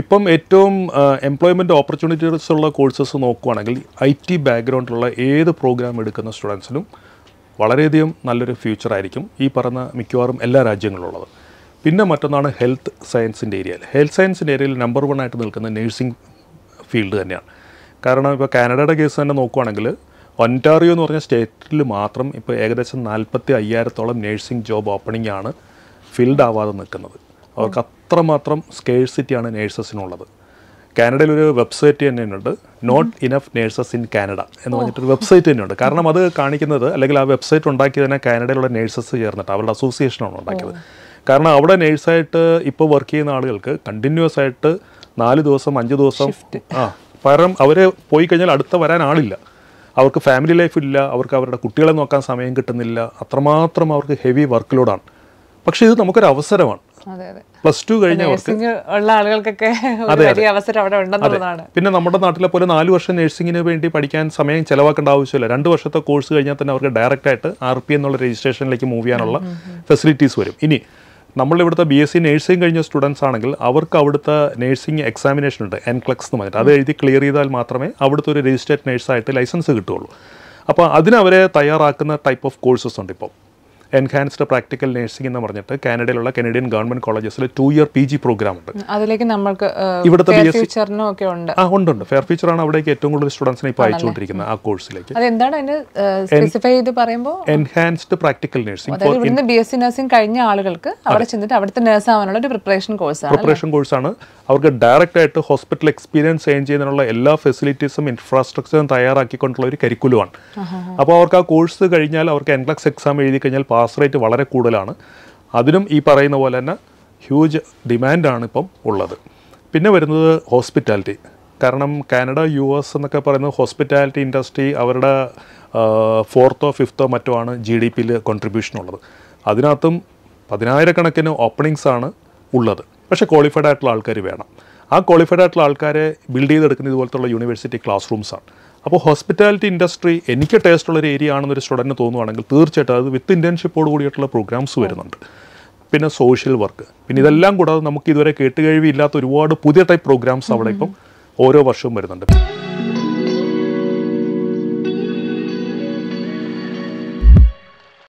ഇപ്പം ഏറ്റവും employment opportunities ഉള്ള കോഴ്സസ് നോക്കുകയാണെങ്കിൽ ഐ ടി ബാക്ക്ഗ്രൗണ്ടിലുള്ള ഏത് പ്രോഗ്രാം എടുക്കുന്ന സ്റ്റുഡൻസിനും വളരെയധികം നല്ലൊരു ഫ്യൂച്ചറായിരിക്കും ഈ പറഞ്ഞ മിക്കവാറും എല്ലാ രാജ്യങ്ങളിലുള്ളത് പിന്നെ മറ്റൊന്നാണ് ഹെൽത്ത് സയൻസിൻ്റെ ഏരിയയിൽ ഹെൽത്ത് സയൻസിൻ്റെ ഏരിയയിൽ നമ്പർ വൺ ആയിട്ട് നിൽക്കുന്ന നേഴ്സിംഗ് ഫീൽഡ് തന്നെയാണ് കാരണം ഇപ്പോൾ കാനഡയുടെ കേസ് തന്നെ നോക്കുകയാണെങ്കിൽ ഒൻറ്റാറിയോ എന്ന് പറഞ്ഞ സ്റ്റേറ്റിൽ മാത്രം ഇപ്പോൾ ഏകദേശം നാൽപ്പത്തി അയ്യായിരത്തോളം നേഴ്സിംഗ് ജോബ് ഓപ്പണിംഗ് ആണ് ഫിൽഡ് ആവാതെ നിൽക്കുന്നത് അവർക്ക് അത്രമാത്രം സ്കേഴ്സിറ്റിയാണ് നേഴ്സസിനുള്ളത് കാനഡയിൽ ഒരു വെബ്സൈറ്റ് തന്നെയുണ്ട് not enough nurses in Canada എന്ന് പറഞ്ഞിട്ടൊരു വെബ്സൈറ്റ് തന്നെയുണ്ട് കാരണം അത് കാണിക്കുന്നത് അല്ലെങ്കിൽ ആ വെബ്സൈറ്റ് തന്നെ കാനഡയിലുള്ള നേഴ്സസ് ചേർന്നിട്ട് അവരുടെ അസോസിയേഷനാണ് ഉണ്ടാക്കിയത് കാരണം അവിടെ നേഴ്സായിട്ട് ഇപ്പോൾ വർക്ക് ചെയ്യുന്ന ആളുകൾക്ക് കണ്ടിന്യൂസ് ആയിട്ട് നാല് ദിവസം അഞ്ച് ദിവസം ആ പകരം അവർ പോയി കഴിഞ്ഞാൽ അടുത്ത വരാൻ ആളില്ല അവർക്ക് ഫാമിലി ലൈഫ് ഇല്ല അവർക്ക് അവരുടെ കുട്ടികളെ നോക്കാൻ സമയം കിട്ടുന്നില്ല അത്രമാത്രം അവർക്ക് ഹെവി വർക്ക് ലോഡാണ് പക്ഷേ ഇത് നമുക്കൊരു അവസരമാണ് പ്ലസ് ടു കഴിഞ്ഞവർക്ക് ഉള്ള ആളുകൾക്കൊക്കെ അവസരം അവിടെ ഉണ്ടെന്നുള്ളതാണ് പിന്നെ നമ്മുടെ നാട്ടിലെ പോലെ നാല് വർഷം നഴ്സിംഗിന് വേണ്ടി പഠിക്കാൻ സമയം ചെലവാക്കേണ്ട ആവശ്യമില്ല രണ്ട് വർഷത്തെ കോഴ്സ് കഴിഞ്ഞാൽ തന്നെ അവർക്ക് ഡയറക്റ്റ് ആയിട്ട് ആർ പി എന്നുള്ള രജിസ്ട്രേഷനിലേക്ക് മൂവ് ചെയ്യാനുള്ള ഫെസിലിറ്റീസ് വരും ഇനി നമ്മളിവിടുത്തെ ബി എസ് സി നഴ്സിംഗ് കഴിഞ്ഞ സ്റ്റുഡൻസ് ആണെങ്കിൽ അവർക്ക് അവിടുത്തെ നഴ്സിംഗ് എക്സാമിനേഷൻ ഉണ്ട് എൻക്ലക്സ് എന്ന് പറഞ്ഞിട്ട് അത് എഴുതി ക്ലിയർ ചെയ്താൽ മാത്രമേ അവിടുത്തെ ഒരു രജിസ്റ്റേഡ് നഴ്സായിട്ട് ലൈസൻസ് കിട്ടുകയുള്ളൂ അപ്പോൾ അതിനവരെ തയ്യാറാക്കുന്ന ടൈപ്പ് ഓഫ് കോഴ്സസ് ഉണ്ട് ഇപ്പോൾ എൻഹാൻസ്ഡ് പ്രാക്ടിക്കൽ നേഴ്സിംഗ് എന്ന് പറഞ്ഞിട്ട് കാനഡയിലുള്ള കനേഡിയൻ ഗവൺമെന്റ് കോളേജസിൽ two year P G program ഉണ്ട് അതിലേക്ക് നമ്മൾക്ക് ഇവിടുത്തെ ഫ്യൂച്ചറിനും ഒക്കെ ഉണ്ട് ആ ഉണ്ട് ഉണ്ട് ഫെയർ ഫ്യൂച്ചർ ആണ് അവിടേക്ക് ഏറ്റവും കൂടുതൽ സ്റ്റുഡൻസിനെ ഇപ്പോൾ അയച്ചുകൊണ്ടിരിക്കുന്നത് ആ കോഴ്സിലേക്ക് enhanced practical nursing B S C nursing കഴിഞ്ഞ ആളുകൾക്ക് അവിടെ ചെന്നിട്ട് അവിടുത്തെ നഴ്സ് ആവാനുള്ള ഒരു പ്രിപ്പറേഷൻ ആണ് പ്രിപ്പറേഷൻ കോഴ്സാണ് അവർക്ക് ഡയറക്റ്റ് ആയിട്ട് ഹോസ്പിറ്റൽ എക്സ്പീരിയൻസ് എയിൻ ചെയ്യുന്നതിനുള്ള എല്ലാ ഫെസിലിറ്റീസും ഇൻഫ്രാസ്ട്രക്ചറും തയ്യാറാക്കിക്കൊണ്ടുള്ള ഒരു കരിക്കുലമാണ് അപ്പോൾ അവർക്ക് ആ കോഴ്സ് കഴിഞ്ഞാൽ അവർക്ക് എൻക്ലക്സ് എക്സാം എഴുതി കഴിഞ്ഞാൽ പാസ് റേറ്റ് വളരെ കൂടുതലാണ് അതിനും ഈ പറയുന്ന പോലെ തന്നെ ഹ്യൂജ് ഡിമാൻഡാണ് ഇപ്പം ഉള്ളത് പിന്നെ വരുന്നത് ഹോസ്പിറ്റാലിറ്റി കാരണം കാനഡ യു എസ് എന്നൊക്കെ പറയുന്നത് ഹോസ്പിറ്റാലിറ്റി ഇൻഡസ്ട്രി അവരുടെ ഫോർത്തോ ഫിഫ്ത്തോ മറ്റോ ആണ് ജി ഡി പിയിൽ കോൺട്രിബ്യൂഷൻ ഉള്ളത് അതിനകത്തും പതിനായിരക്കണക്കിന് ഓപ്പണിങ്സ് ആണ് ഉള്ളത് പക്ഷേ ക്വാളിഫൈഡ് ആയിട്ടുള്ള ആൾക്കാർ വേണം ആ ക്വാളിഫൈഡ് ആയിട്ടുള്ള ആൾക്കാരെ ബിൽഡ് ചെയ്തെടുക്കുന്ന ഇതുപോലത്തുള്ള യൂണിവേഴ്സിറ്റി ക്ലാസ് റൂംസാണ് അപ്പോൾ ഹോസ്പിറ്റാലിറ്റി ഇൻഡസ്ട്രി എനിക്ക് ടേസ്റ്റ് ഉള്ള ഒരു ഏരിയ ആണെന്നൊരു സ്റ്റുഡൻറ്റിന് തോന്നുവാണെങ്കിൽ തീർച്ചയായിട്ടും അത് വിത്ത് ഇൻറ്റേൺഷിപ്പോട് കൂടിയിട്ടുള്ള പ്രോഗ്രാംസ് വരുന്നുണ്ട് പിന്നെ സോഷ്യൽ വർക്ക് പിന്നെ ഇതെല്ലാം കൂടാതെ നമുക്ക് ഇതുവരെ കേട്ടുകഴിവില്ലാത്ത ഒരുപാട് പുതിയ ടൈപ്പ് പ്രോഗ്രാംസ് അവിടെ ഇപ്പം ഓരോ വർഷവും വരുന്നുണ്ട്